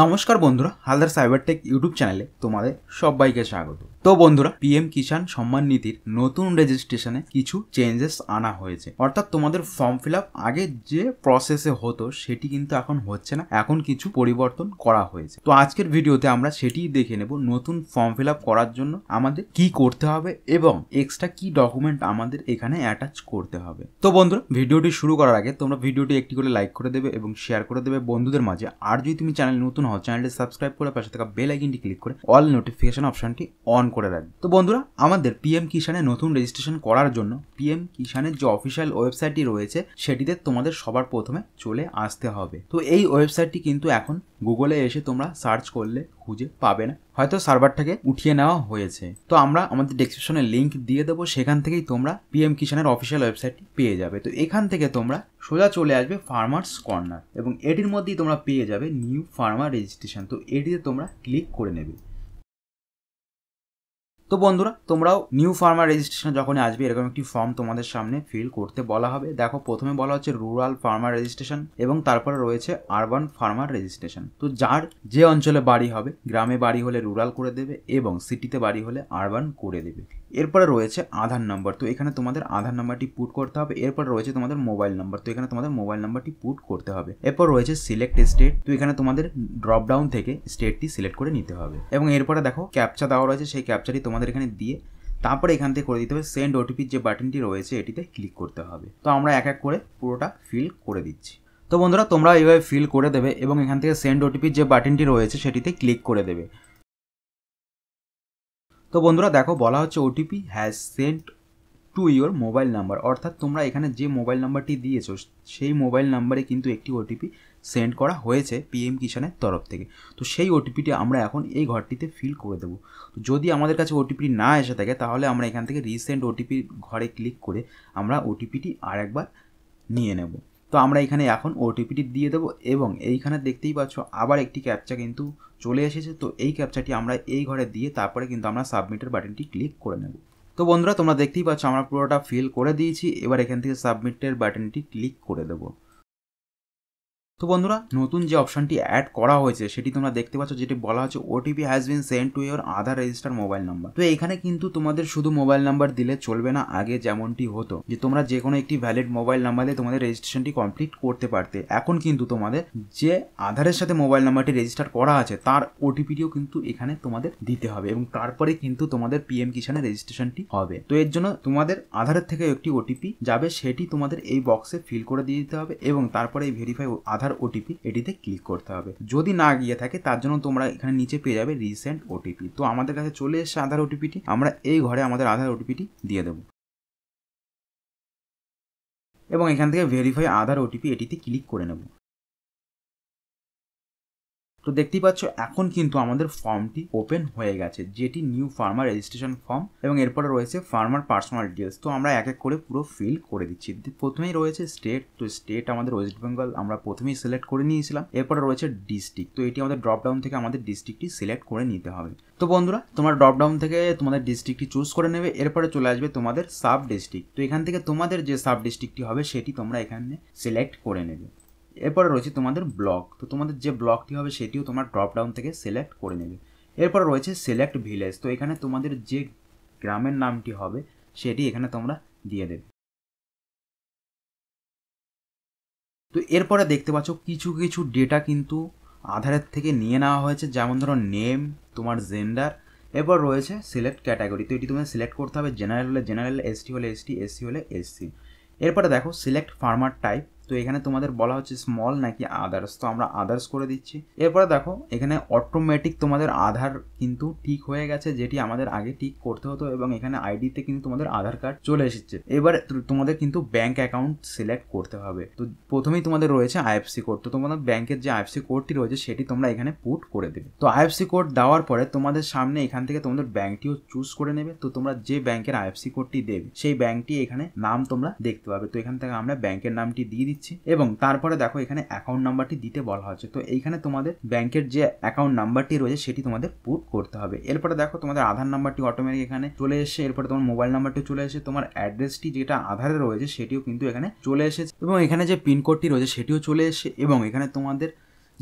নমস্কার বন্ধুরা Haldar cyber take YouTube চ্যানেলে তোমাদের সবাইকে স্বাগত তো বন্ধুরা পিএম কিষাণ সম্মান নীতির নতুন রেজিস্ট্রেশনে কিছু চেঞ্জেস আনা হয়েছে অর্থাৎ তোমাদের ফর্ম ফিল আপ আগে যে প্রসেসে হতো সেটি কিন্তু এখন হচ্ছে না এখন কিছু পরিবর্তন করা হয়েছে তো আজকের ভিডিওতে আমরা সেটিই দেখে নেব নতুন ফর্ম ফিল আপ করার জন্য আমাদের কি করতে হবে এবং এক্সট্রা কি ডকুমেন্ট আমাদের এখানে অ্যাটাচ করতে হবে তো বন্ধুরা ভিডিওটি শুরু করার আগে তোমরা ভিডিওটি একটি করে লাইক করে দেবে এবং শেয়ার করে দেবে বন্ধুদের মাঝে আর যদি তুমি চ্যানেল নতুন হও চ্যানেলটি সাবস্ক্রাইব করে পাশে থাকা বেল আইকনটি ক্লিক করে অল নোটিফিকেশন অপশনটি অন করে দেন তো বন্ধুরা আমাদের পিএম কিষানে নতুন রেজিস্ট্রেশন করার জন্য পিএম কিষানের যে অফিসিয়াল ওয়েবসাইটটি রয়েছে সেটিতে তোমাদের সবার প্রথমে চলে আসতে হবে তো এই ওয়েবসাইটটি কিন্তু এখন গুগলে এসে তোমরা সার্চ করলে খুঁজে পাবে না হয়তো সার্ভারটাকে উঠিয়ে নেওয়া হয়েছে তো আমরা আমাদের ডেসক্রিপশনে লিঙ্ক দিয়ে দেবো সেখান থেকেই তোমরা পিএম কিষানের অফিসিয়াল ওয়েবসাইটটি পেয়ে যাবে তো এখান থেকে তোমরা সোজা চলে আসবে ফার্মার্স কর্নার এবং এটির মধ্যেই তোমরা পেয়ে যাবে নিউ ফার্মার রেজিস্ট্রেশন তো এটিতে তোমরা ক্লিক করে নেবে তো বন্ধুরা তোমরাও নিউ ফার্মার রেজিস্ট্রেশন যখন আসবে এরকম একটি ফর্ম তোমাদের সামনে ফিল করতে বলা হবে দেখো প্রথমে বলা হচ্ছে রুরাল ফার্মার রেজিস্ট্রেশন এবং তারপরে রয়েছে আরবান ফার্মার রেজিস্ট্রেশন তো যার যে অঞ্চলে বাড়ি হবে গ্রামে বাড়ি হলে রুরাল করে দেবে এবং সিটিতে বাড়ি হলে আরবান করে দেবে এরপরে রয়েছে আধার নাম্বার তো এখানে তোমাদের আধার নাম্বারটি পুট করতে হবে এরপর রয়েছে তোমাদের মোবাইল নাম্বার তো এখানে তোমাদের মোবাইল নাম্বারটি পুট করতে হবে এরপর রয়েছে সিলেক্ট স্টেট তো এখানে তোমাদের ড্রপডাউন থেকে স্টেটটি সিলেক্ট করে নিতে হবে এবং এরপরে দেখো ক্যাপচা দেওয়া রয়েছে সেই ক্যাপচাটি তোমাদের এখানে দিয়ে তারপরে এখান থেকে করে দিতে হবে সেন্ড ওটিপির যে বাটনটি রয়েছে এটিতে ক্লিক করতে হবে তো আমরা এক এক করে পুরোটা ফিল করে দিচ্ছি তো বন্ধুরা তোমরা এইভাবে ফিল করে দেবে এবং এখান থেকে সেন্ড ওটিপির যে বাটনটি রয়েছে সেটিতে ক্লিক করে দেবে তো বন্ধুরা দেখো বলা হচ্ছে OTP has sent to your mobile number অর্থাৎ তোমরা এখানে যে মোবাইল নাম্বারটি দিয়েছো সেই মোবাইল নাম্বারে কিন্তু একটি ওটিপি সেন্ড করা হয়েছে পিএম কিষানের তরফ থেকে তো সেই ওটিপিটি আমরা এখন এই ঘরটিতে ফিল করে দেবো তো যদি আমাদের কাছে ওটিপি না এসে থাকে তাহলে আমরা এখান থেকে রিসেন্ট ওটিপির ঘরে ক্লিক করে আমরা ওটিপিটি আরেকবার নিয়ে নেব তো আমরা এখানে এখন ওটিপিটি দিয়ে দেবো এবং এইখানে দেখতেই পাচ্ছ আবার একটি ক্যাপচা কিন্তু চলে এসেছে তো এই ক্যাপচাটি আমরা এই ঘরে দিয়ে তারপরে কিন্তু আমরা সাবমিটের বাটনটি ক্লিক করে নেব তো বন্ধুরা তোমরা দেখতেই পাচ্ছ আমরা পুরোটা ফিল করে দিয়েছি এবার এখান থেকে সাবমিটের বাটনটি ক্লিক করে দেবো তো বন্ধুরা নতুন যে অপশানটি অ্যাড করা হয়েছে সেটি তোমরা দেখতে পাচ্ছ যেটি বলা হচ্ছে OTP has been send to your Aadhaar register mobile number তো এখানে কিন্তু তোমাদের শুধু মোবাইল নাম্বার দিলে চলবে না আগে যেমনটি হতো যে তোমরা যে কোনো একটি ভ্যালিড মোবাইল নাম্বার দিয়ে তোমাদের রেজিস্ট্রেশনটি কমপ্লিট করতে পারতে এখন কিন্তু তোমাদের যে আধারের সাথে মোবাইল নাম্বারটি রেজিস্টার করা আছে তার ওটিপিটিও কিন্তু এখানে তোমাদের দিতে হবে এবং তারপরে কিন্তু তোমাদের পিএম কিষানে রেজিস্ট্রেশনটি হবে তো এর জন্য তোমাদের আধারের থেকে একটি ওটিপি যাবে সেটি তোমাদের এই বক্সে ফিল করে দিয়ে দিতে হবে এবং তারপরে এই ভেরিফাই আধার ওটিপি এটিতে ক্লিক করতে হবে যদি না গিয়ে থাকে তার জন্য তোমরা এখানে নিচে পেয়ে যাবে রিসেন্ট ওটিপি তো আমাদের কাছে চলে এসছে আধার ওটিপিটি আমরা এই ঘরে আমাদের আধার ওটিপিটি দিয়ে দেবো এবং এখান থেকে ভেরিফাই আধার ওটিপি এটিতে ক্লিক করে নেব তো দেখতেই পাচ্ছ এখন কিন্তু আমাদের ফর্মটি ওপেন হয়ে গেছে যেটি নিউ ফার্মার রেজিস্ট্রেশন ফর্ম এবং এরপরে রয়েছে ফার্মার পার্সোনাল ডিটেলস তো আমরা এক এক করে পুরো ফিল করে দিচ্ছি প্রথমেই রয়েছে স্টেট তো স্টেট আমাদের ওয়েস্ট বেঙ্গল আমরা প্রথমেই সিলেক্ট করে নিয়েছিলাম এরপরে রয়েছে ডিস্ট্রিক্ট তো এটি আমাদের ড্রপডাউন থেকে আমাদের ডিস্ট্রিক্টটি সিলেক্ট করে নিতে হবে তো বন্ধুরা তোমার ড্রপডাউন থেকে তোমাদের ডিস্ট্রিক্টটি চুজ করে নেবে এরপরে চলে আসবে তোমাদের সাব ডিস্ট্রিক্ট তো এখান থেকে তোমাদের যে সাব ডিস্ট্রিক্টটি হবে সেটি তোমরা এখানে সিলেক্ট করে নেবে এরপরে রয়েছে তোমাদের ব্লক তো তোমাদের যে ব্লকটি হবে সেটিও তোমার ড্রপডাউন থেকে সিলেক্ট করে নেবে এরপরে রয়েছে সিলেক্ট ভিলেজ তো এখানে তোমাদের যে গ্রামের নামটি হবে সেটি এখানে তোমরা দিয়ে দেবে তো এরপরে দেখতে পাচ্ছ কিছু কিছু ডেটা কিন্তু আধারের থেকে নিয়ে নেওয়া হয়েছে যেমন ধরো নেম তোমার জেন্ডার এরপর রয়েছে সিলেক্ট ক্যাটাগরি তো এটি তোমাদের সিলেক্ট করতে হবে জেনারেল হলে জেনারেল এসটি হলে এসটি এসসি হলে এসসি এরপরে দেখো সিলেক্ট ফার্মার টাইপ তো এখানে তোমাদের বলা হচ্ছে স্মল নাকি আদার্স তো আমরা আদার্স করে দিচ্ছি এরপরে দেখো এখানে অটোমেটিক তোমাদের আধার কিন্তু ঠিক হয়ে গেছে যেটি আমাদের আগে ঠিক করতে হতো এবং এখানে আইডিতে কিন্তু তোমাদের আধার কার্ড চলে এসেছে এবার তোমাদের কিন্তু ব্যাংক অ্যাকাউন্ট সিলেক্ট করতে হবে তো প্রথমেই তোমাদের রয়েছে আইএফসি কোড তো তোমাদের ব্যাংকের যে আইএফসি কোডটি রয়েছে সেটি তোমরা এখানে পুট করে দেবে তো আইএফসি কোড দেওয়ার পরে তোমাদের সামনে এখান থেকে তোমাদের ব্যাংকটিও চুজ করে নেবে তো তোমরা যে ব্যাংকের আইএফসি কোডটি দেবে সেই ব্যাংকটি এখানে নাম তোমরা দেখতে পাবে তো এখান থেকে আমরা ব্যাংকের নামটি দিয়ে দিচ্ছি এবং তারপরে দেখো এখানে অ্যাকাউন্ট নাম্বারটি দিতে বলা হচ্ছে তো এইখানে তোমাদের ব্যাংকের যে অ্যাকাউন্ট নাম্বারটি রয়েছে সেটি তোমাদের পুট করতে হবে এরপরে দেখো তোমাদের আধার নাম্বারটি অটোমেটিক এখানে চলে এসে এরপরে তোমার মোবাইল নাম্বারটি চলে এসে তোমার অ্যাড্রেসটি যেটা আধারে রয়েছে সেটিও কিন্তু এখানে চলে এসেছে এবং এখানে যে পিনকোডটি রয়েছে সেটিও চলে এসে এবং এখানে তোমাদের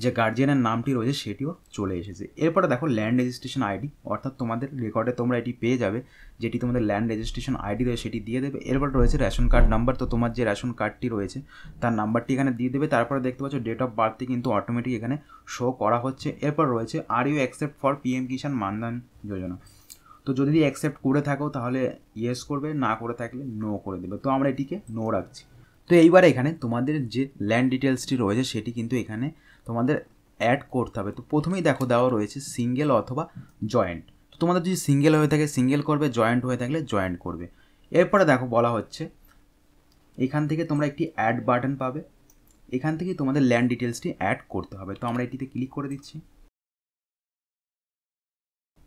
যে গার্জিয়ানের নামটি রয়েছে সেটিও চলে এসেছে এরপরে দেখো ল্যান্ড রেজিস্ট্রেশন আইডি অর্থাৎ তোমাদের রেকর্ডে তোমরা এটি পেয়ে যাবে যেটি তোমাদের ল্যান্ড রেজিস্ট্রেশন আইডি রয়েছে সেটি দিয়ে দেবে এরপর রয়েছে রেশন কার্ড নাম্বার তো তোমার যে রেশন কার্ডটি রয়েছে তার নাম্বারটি এখানে দিয়ে দেবে তারপরে দেখতে পাচ্ছ ডেট অফ বার্থটি কিন্তু অটোমেটিক এখানে শো করা হচ্ছে এরপর রয়েছে are you accept for PM Kisan Maandhan Yojana তো যদি অ্যাকসেপ্ট করে থাকো তাহলে ইয়েস করবে না করে থাকলে নো করে দেবে তো আমরা এটিকে নো রাখছি তো এইবার এখানে তোমাদের যে ল্যান্ড ডিটেলসটি রয়েছে সেটি কিন্তু এখানে তোমাদের অ্যাড করতে হবে তো প্রথমেই দেখো দেওয়া রয়েছে সিঙ্গেল অথবা জয়েন্ট তো তোমাদের যদি সিঙ্গেল হয়ে থাকে সিঙ্গেল করবে জয়েন্ট হয়ে থাকলে জয়েন্ট করবে এরপরে দেখো বলা হচ্ছে এখান থেকে তোমরা একটি অ্যাড বাটন পাবে এখান থেকে তোমাদের ল্যান্ড ডিটেলসটি অ্যাড করতে হবে তো আমরা এটিতে ক্লিক করে দিচ্ছি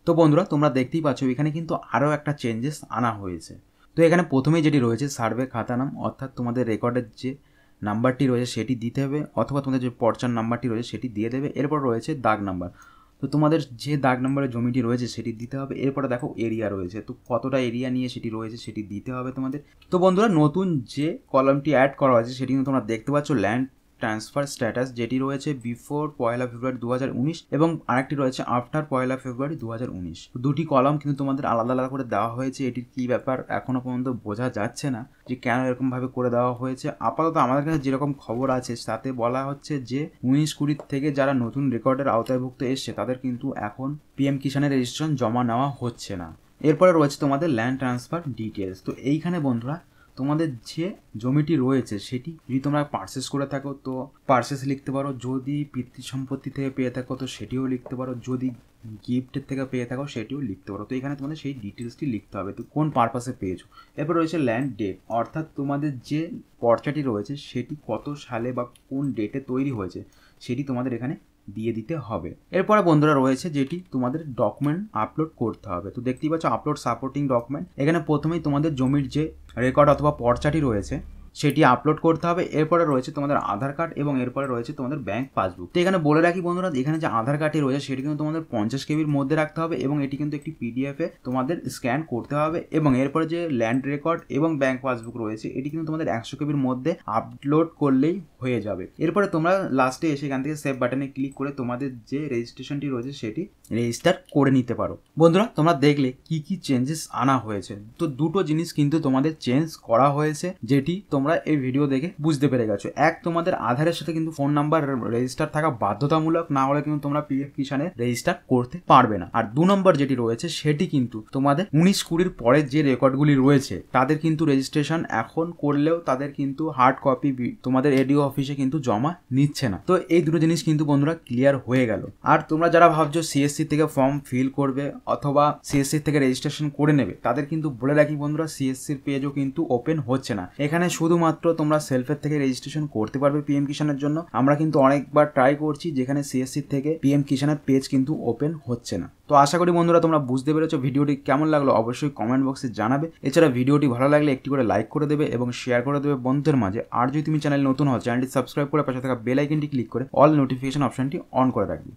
তো বন্ধুরা তোমরা দেখতেই পাচ্ছ এখানে কিন্তু আরও একটা চেঞ্জেস আনা হয়েছে তো এখানে প্রথমেই যেটি রয়েছে সার্ভে খাতা নাম অর্থাৎ তোমাদের রেকর্ডের যে নাম্বারটি রয়েছে সেটি দিতে হবে অথবা তোমাদের যে পর্চার নাম্বারটি রয়েছে সেটি দিয়ে দেবে এরপর রয়েছে দাগ নাম্বার তো তোমাদের যে দাগ নম্বরের জমিটি রয়েছে সেটি দিতে হবে এরপরে দেখো এরিয়া রয়েছে তো কতটা এরিয়া নিয়ে সেটি রয়েছে সেটি দিতে হবে তোমাদের তো বন্ধুরা নতুন যে কলমটি অ্যাড করা হয়েছে সেটি কিন্তু তোমরা দেখতে পাচ্ছ ল্যান্ড ট্রান্সফার স্ট্যাটাস যেটি রয়েছে বিফোর পয়লা ফেব্রুয়ারি দু এবং আরেকটি রয়েছে আফটার পয়লা ফেব্রুয়ারি দু দুটি কলম কিন্তু তোমাদের আলাদা আলাদা করে দেওয়া হয়েছে এটির কী ব্যাপার এখনও পর্যন্ত বোঝা যাচ্ছে না যে কেন এরকমভাবে করে দেওয়া হয়েছে আপাতত আমাদের কাছে যেরকম খবর আছে তাতে বলা হচ্ছে যে উনিশ কুড়ির থেকে যারা নতুন রেকর্ডের আওতায়ভুক্ত এসছে তাদের কিন্তু এখন পিএম কিষানের রেজিস্ট্রেশন জমা নেওয়া হচ্ছে না এরপরে রয়েছে তোমাদের ল্যান্ড ট্রান্সফার ডিটেলস তো এইখানে বন্ধুরা তোমাদের যে জমিটি রয়েছে সেটি যদি তোমরা পার্সেস করে থাকো তো পার্সেস লিখতে পারো যদি পিতৃ সম্পত্তি থেকে পেয়ে থাকো তো সেটিও লিখতে পারো যদি গিফটের থেকে পেয়ে থাকো সেটিও লিখতে পারো তো এখানে তোমাদের সেই ডিটেলসটি লিখতে হবে তো কোন পারপাসে পেয়েছো এরপর রয়েছে ল্যান্ড ডেট অর্থাৎ তোমাদের যে পর্চাটি রয়েছে সেটি কত সালে বা কোন ডেটে তৈরি হয়েছে সেটি তোমাদের এখানে দিয়ে দিতে হবে এরপরে বন্ধুরা রয়েছে যেটি তোমাদের ডকুমেন্ট আপলোড করতে হবে তো দেখতেই পাচ্ছ আপলোড সাপোর্টিং ডকুমেন্ট এখানে প্রথমেই তোমাদের জমির যে রেকর্ড অথবা পর্চাটি রয়েছে সেটি আপলোড করতে হবে এরপরে রয়েছে তোমাদের আধার কার্ড এবং এরপরে রয়েছে তোমাদের ব্যাংক পাসবুক তো এখানে বলে রাখি বন্ধুরা এখানে যে আধার কার্ডটি রয়েছে সেটি কিন্তু তোমাদের পঞ্চাশ কেবির মধ্যে রাখতে হবে এবং এটি কিন্তু একটি পিডিএফে তোমাদের স্ক্যান করতে হবে এবং এরপরে যে ল্যান্ড রেকর্ড এবং ব্যাংক পাসবুক রয়েছে এটি কিন্তু তোমাদের একশো কেবির মধ্যে আপলোড করলেই হয়ে যাবে এরপরে তোমরা লাস্টে এসে এখান থেকে সেভ বাটনে ক্লিক করে তোমাদের যে রেজিস্ট্রেশনটি রয়েছে সেটি রেজিস্টার করে নিতে পারো বন্ধুরা তোমরা দেখলে কি কি চেঞ্জেস আনা হয়েছে তো দুটো জিনিস কিন্তু তোমাদের চেঞ্জ করা হয়েছে যেটি তোমরা এই ভিডিও দেখে বুঝতে পেরে গেছো এক তোমাদের আধারের সাথে কিন্তু ফোন নাম্বার রেজিস্টার থাকা বাধ্যতামূলক না হলে কিন্তু তোমরা পিএফ কিষানে রেজিস্টার করতে পারবে না আর দু নম্বর যেটি রয়েছে সেটি কিন্তু তোমাদের উনিশ কুড়ির পরে যে রেকর্ডগুলি রয়েছে তাদের কিন্তু রেজিস্ট্রেশন এখন করলেও তাদের কিন্তু হার্ড কপি তোমাদের এডিও অফিসে কিন্তু জমা নিচ্ছে না তো এই দুটো জিনিস কিন্তু বন্ধুরা ক্লিয়ার হয়ে গেল আর তোমরা যারা ভাবছো সিএসসি থেকে ফর্ম ফিল করবে অথবা সিএসসি থেকে রেজিস্ট্রেশন করে নেবে তাদের কিন্তু বলে রাখি বন্ধুরা সিএসসির পেজও কিন্তু ওপেন হচ্ছে না এখানে শুধুমাত্র তোমরা সেলফের থেকে রেজিস্ট্রেশন করতে পারবে পিএম কিষানের জন্য আমরা কিন্তু অনেকবার ট্রাই করছি যেখানে সিএসসি থেকে পিএম কিষানের পেজ কিন্তু ওপেন হচ্ছে না তো আশা করি বন্ধুরা তোমরা বুঝতে পেরেছো ভিডিওটি কেমন লাগলো অবশ্যই কমেন্ট বক্সে জানাবে এছাড়া ভিডিওটি ভালো লাগলে একটি করে লাইক করে দেবে এবং শেয়ার করে দেবে বন্ধুদের মাঝে আর যদি তুমি চ্যানেল নতুন হও চ্যানেলটি সাবস্ক্রাইব করে পাশে থাকা বেল আইকনটি ক্লিক করে অল নোটিফিকেশন অপশনটি অন করে রাখবে